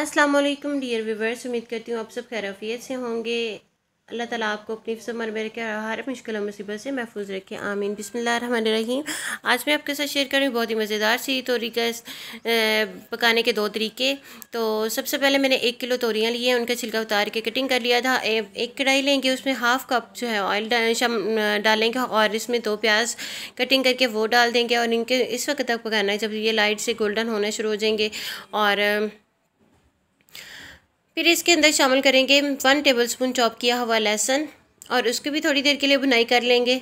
अस्सलाम वालेकुम dear viewers उम्मीद करती हूँ आप सब खैरफियत से होंगे अल्लाह ताला आपको अपनी समर मेरे के हर मुश्किल मुसीबत से महफूज रखे आमीन बिसमीम आज मैं आपके साथ शेयर कर रही हूँ बहुत ही मज़ेदार सी तोरी का पकाने के दो तरीके तो सबसे पहले मैंने एक किलो तोरियाँ ली हैं उनका छिलका उतार के कटिंग कर लिया था एक कढ़ाई लेंगे उसमें हाफ़ कप जो है ऑयल डालेंगे और इसमें दो प्याज कटिंग करके वो डाल देंगे और इनके इस वक्त तक पकाना है जब ये लाइट से गोल्डन होना शुरू हो जाएंगे और फिर इसके अंदर शामिल करेंगे वन टेबलस्पून चॉप किया हुआ लहसुन और उसको भी थोड़ी देर के लिए भुनाई कर लेंगे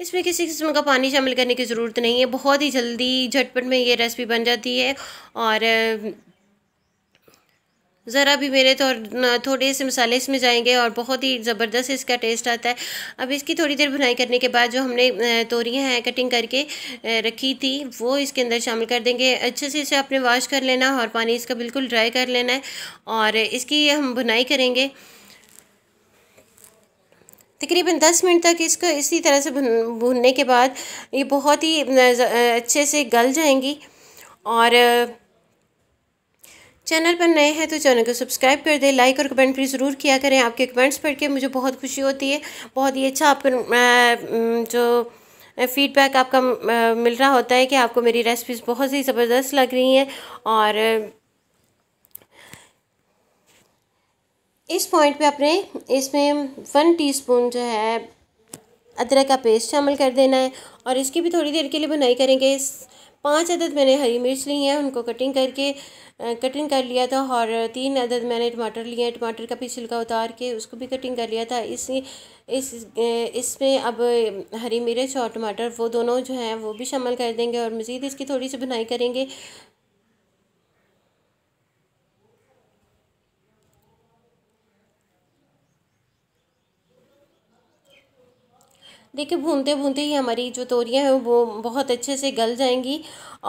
इसमें किसी किस्म का पानी शामिल करने की ज़रूरत नहीं है बहुत ही जल्दी झटपट में ये रेसिपी बन जाती है और ज़रा भी मेरे तो थोड़े से मसाले इसमें जाएंगे और बहुत ही ज़बरदस्त इसका टेस्ट आता है अब इसकी थोड़ी देर भुनाई करने के बाद जो हमने तोरियाँ हैं कटिंग करके रखी थी वो इसके अंदर शामिल कर देंगे अच्छे से इसे आपने वाश कर लेना और पानी इसका बिल्कुल ड्राई कर लेना है और इसकी हम भुनाई करेंगे तकरीबन दस मिनट तक इसको इसी तरह से भुनने के बाद ये बहुत ही अच्छे से गल जाएंगी और चैनल पर नए हैं तो चैनल को सब्सक्राइब कर दें लाइक और कमेंट भी ज़रूर किया करें आपके कमेंट्स पढ़ के मुझे बहुत खुशी होती है बहुत ही अच्छा आपका जो फीडबैक आपका मिल रहा होता है कि आपको मेरी रेसिपीज़ बहुत ही ज़बरदस्त लग रही हैं और इस पॉइंट पे आपने इसमें वन टीस्पून जो है अदरक का पेस्ट शामिल कर देना है और इसकी भी थोड़ी देर के लिए बुनाई करेंगे इस पाँच अदद मैंने हरी मिर्च ली है उनको कटिंग करके कटिंग कर लिया था और तीन अदद मैंने टमाटर लिए हैं टमाटर का भी छिलका उतार के उसको भी कटिंग कर लिया था इस इस इसमें अब हरी मिर्च और टमाटर वो दोनों जो हैं वो भी शामिल कर देंगे और मज़ीद इसकी थोड़ी सी बुनाई करेंगे देखिए भूनते भूनते ही हमारी जो तोरियाँ हैं वो बहुत अच्छे से गल जाएंगी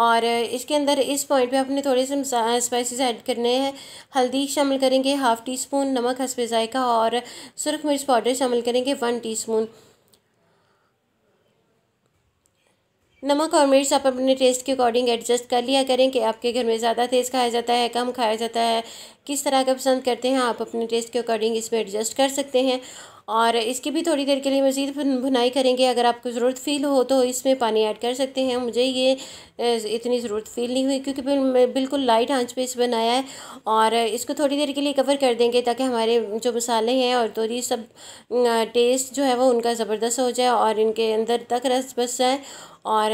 और इसके अंदर इस पॉइंट पे आपने थोड़े से स्पाइसेस ऐड करने हैं हल्दी शामिल करेंगे हाफ़ टी स्पून नमक हंसपे ज़ायका और सुरख मिर्च पाउडर शामिल करेंगे वन टी स्पून नमक और मिर्च आप अपने टेस्ट के अकॉर्डिंग एडजस्ट कर लिया करें कि आपके घर में ज़्यादा तेज़ खाया जाता है कम खाया जाता है किस तरह का पसंद करते हैं आप अपने टेस्ट के अकॉर्डिंग इसमें एडजस्ट कर सकते हैं और इसकी भी थोड़ी देर के लिए मज़ीद भुनाई करेंगे अगर आपको ज़रूरत फ़ील हो तो इसमें पानी ऐड कर सकते हैं मुझे ये इतनी ज़रूरत फ़ील नहीं हुई क्योंकि बिल्कुल लाइट आंच पे इस बनाया है और इसको थोड़ी देर के लिए कवर कर देंगे ताकि हमारे जो मसाले हैं और तो ये सब टेस्ट जो है वो उनका ज़बरदस्त हो जाए और इनके अंदर तक रस बस जाए और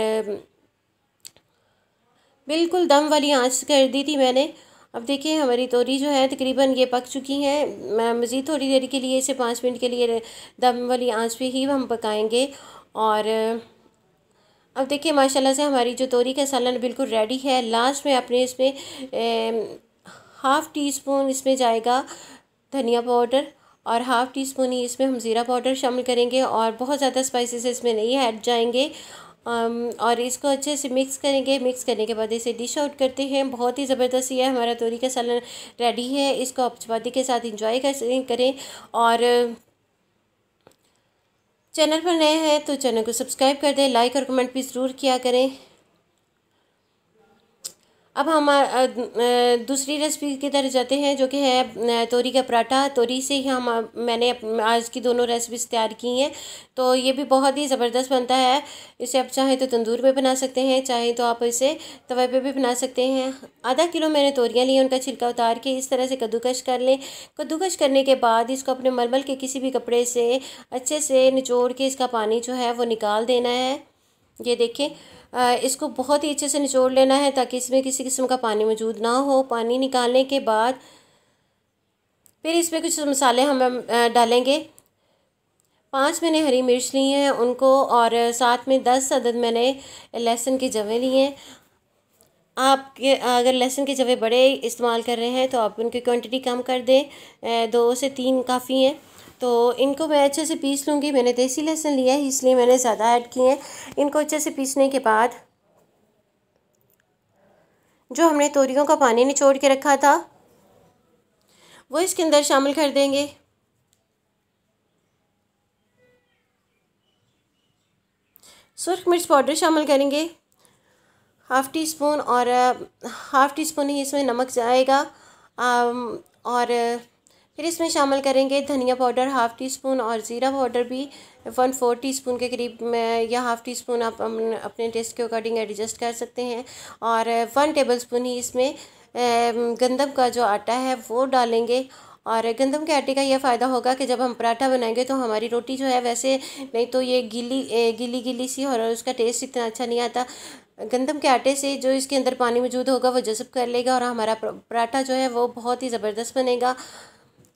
बिल्कुल दम वाली आँच कर दी थी मैंने अब देखिए हमारी तोरी जो है तकरीबन ये पक चुकी है मैं मज़ीद थोड़ी देर के लिए इसे पाँच मिनट के लिए दम वाली आँच पे ही हम पकाएंगे और अब देखिए माशाल्लाह से हमारी जो तोरी का सालन बिल्कुल रेडी है लास्ट में अपने इसमें हाफ़ टी स्पून इसमें जाएगा धनिया पाउडर और हाफ़ टी स्पून ही इसमें हम ज़ीरा पाउडर शामिल करेंगे और बहुत ज़्यादा स्पाइसेस इसमें नहीं ऐड जाएंगे Um, और इसको अच्छे से मिक्स करेंगे मिक्स करने के बाद इसे डिश आउट करते हैं बहुत ही ज़बरदस्त यह हमारा तोरी का सालन रेडी है इसको आप चपाती के साथ इंजॉय कर करें और चैनल पर नए हैं तो चैनल को सब्सक्राइब कर दें लाइक और कमेंट भी ज़रूर किया करें अब हम दूसरी रेसिपी की तरह जाते हैं जो कि है तोरी का पराठा तोरी से ही हम मैंने आज की दोनों रेसिपीज़ तैयार की हैं तो ये भी बहुत ही ज़बरदस्त बनता है इसे आप चाहें तो तंदूर पे बना सकते हैं चाहें तो आप इसे तवे पे भी बना सकते हैं आधा किलो मैंने तोरियाँ ली उनका छिलका उतार के इस तरह से कद्दूकश कर लें कद्दूकश करने के बाद इसको अपने मलमल के किसी भी कपड़े से अच्छे से निचोड़ के इसका पानी जो है वो निकाल देना है ये देखें इसको बहुत ही अच्छे से निचोड़ लेना है ताकि इसमें किसी किस्म का पानी मौजूद ना हो पानी निकालने के बाद फिर इसमें कुछ मसाले हम डालेंगे पाँच मैंने हरी मिर्च ली हैं उनको और साथ में दस अदद मैंने लहसुन के जवे लिए हैं आप अगर लहसुन के जवे बड़े इस्तेमाल कर रहे हैं तो आप उनकी क्वांटिटी कम कर दें दो से तीन काफ़ी हैं तो इनको मैं अच्छे से पीस लूँगी मैंने देसी लहसुन लिया है इसलिए मैंने ज़्यादा ऐड किए हैं इनको अच्छे से पीसने के बाद जो हमने तोरियों का पानी निचोड़ के रखा था वो इसके अंदर शामिल कर देंगे सुरख मिर्च पाउडर शामिल करेंगे हाफ़ टी स्पून और हाफ़ टी स्पून ही इसमें नमक जाएगा और फिर इसमें शामिल करेंगे धनिया पाउडर हाफ़ टी स्पून और ज़ीरा पाउडर भी वन फोर टी स्पून के करीब या हाफ़ टी स्पून आप अपने टेस्ट के अकॉर्डिंग एडजस्ट कर सकते हैं और वन टेबल स्पून ही इसमें गंदम का जो आटा है वो डालेंगे और गंदम के आटे का यह फ़ायदा होगा कि जब हम पराठा बनाएंगे तो हमारी रोटी जो है वैसे नहीं तो ये गीली गीली गीली सी और उसका टेस्ट इतना अच्छा नहीं आता गंदम के आटे से जो इसके अंदर पानी मौजूद होगा वो जज्ब कर लेगा और हमारा पराठा जो है वो बहुत ही ज़बरदस्त बनेगा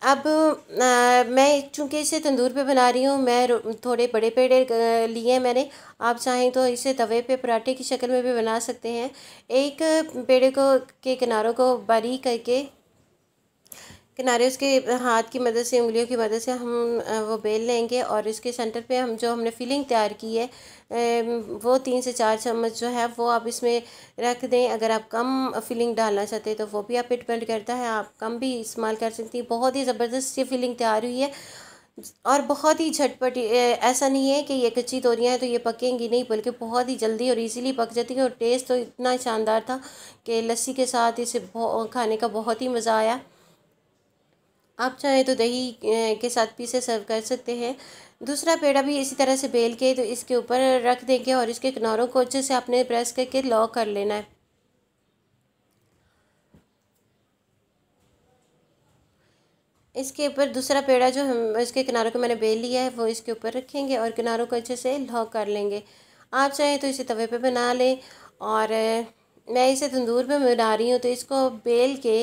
अब आ, मैं चूँकि इसे तंदूर पे बना रही हूँ मैं थोड़े बड़े पेड़े लिए हैं मैंने आप चाहें तो इसे तवे पे पराठे की शक्ल में भी बना सकते हैं एक पेड़े को के किनारों को बारीक करके किनारे उसके हाथ की मदद से उंगलियों की मदद से हम वो बेल लेंगे और इसके सेंटर पे हम जो हमने फिलिंग तैयार की है वो तीन से चार चम्मच जो है वो आप इसमें रख दें अगर आप कम फिलिंग डालना चाहते हैं तो वो भी आप डिपेंड करता है आप कम भी इस्तेमाल कर सकती हैं बहुत ही ज़बरदस्त ये फिलिंग तैयार हुई है और बहुत ही झटपट ऐसा नहीं है कि ये कच्ची तोरियाँ हैं तो ये पकेंगी नहीं बल्कि बहुत ही जल्दी और इजीली पक जाती है और टेस्ट तो इतना शानदार था कि लस्सी के साथ इसे खाने का बहुत ही मज़ा आया आप चाहे तो दही के साथ इसे सर्व कर सकते हैं दूसरा पेड़ा भी इसी तरह से बेल के तो इसके ऊपर रख देंगे और इसके किनारों को अच्छे से आपने प्रेस करके लॉक कर लेना है इसके ऊपर दूसरा पेड़ा जो हम इसके किनारों को मैंने बेल लिया है वो इसके ऊपर रखेंगे और किनारों को अच्छे से लॉक कर लेंगे आप चाहें तो इसे तवे पे बना लें और मैं इसे तंदूर पे बना रही हूँ तो इसको बेल के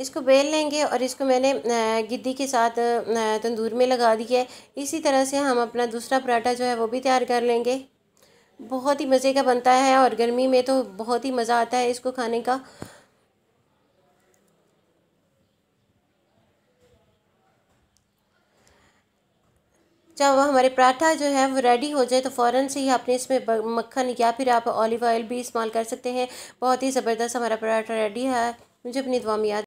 इसको बेल लेंगे और इसको मैंने गिद्दी के साथ तंदूर में लगा दिया है इसी तरह से हम अपना दूसरा पराठा जो है वो भी तैयार कर लेंगे बहुत ही मज़े का बनता है और गर्मी में तो बहुत ही मज़ा आता है इसको खाने का जब हमारे पराठा जो है वो रेडी हो जाए तो फ़ौरन से ही आपने इसमें मक्खन या फिर आप ऑलिव ऑयल भी इस्तेमाल कर सकते हैं बहुत ही ज़बरदस्त हमारा पराठा रेडी है मुझे अपनी दुआ में याद